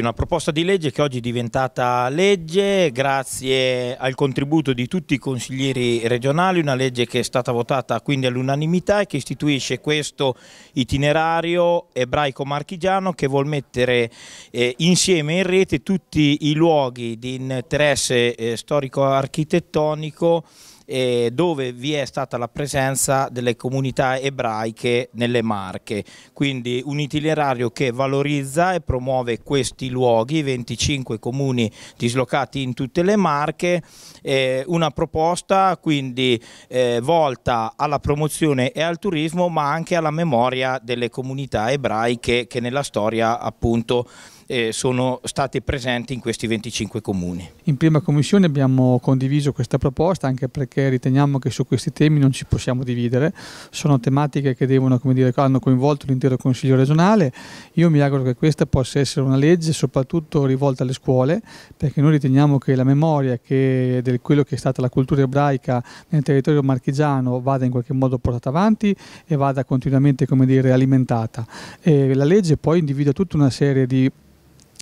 Qui una proposta di legge che oggi è diventata legge grazie al contributo di tutti i consiglieri regionali, una legge che è stata votata quindi all'unanimità e che istituisce questo itinerario ebraico marchigiano che vuol mettere eh, insieme in rete tutti i luoghi di interesse eh, storico-architettonico eh, dove vi è stata la presenza delle comunità ebraiche nelle Marche. Quindi un itinerario che valorizza e promuove questi luoghi, 25 comuni dislocati in tutte le Marche, eh, una proposta quindi eh, volta alla promozione e al turismo ma anche alla memoria delle comunità ebraiche che nella storia appunto eh, sono state presenti in questi 25 comuni. In prima commissione abbiamo condiviso questa proposta anche perché riteniamo che su questi temi non ci possiamo dividere, sono tematiche che devono, come dire, hanno coinvolto l'intero Consiglio regionale, io mi auguro che questa possa essere una legge soprattutto rivolta alle scuole perché noi riteniamo che la memoria che, di quello che è stata la cultura ebraica nel territorio marchigiano vada in qualche modo portata avanti e vada continuamente dire, alimentata. E la legge poi individua tutta una serie di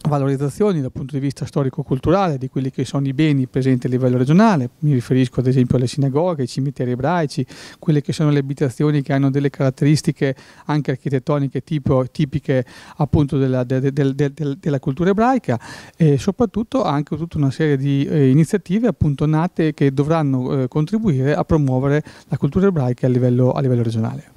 valorizzazioni dal punto di vista storico-culturale di quelli che sono i beni presenti a livello regionale, mi riferisco ad esempio alle sinagoghe, ai cimiteri ebraici, quelle che sono le abitazioni che hanno delle caratteristiche anche architettoniche tipo, tipiche appunto della, de, de, de, della, cultura ebraica e soprattutto anche tutta una serie di eh, iniziative appunto nate che dovranno eh, contribuire a promuovere la cultura ebraica a livello, a livello regionale.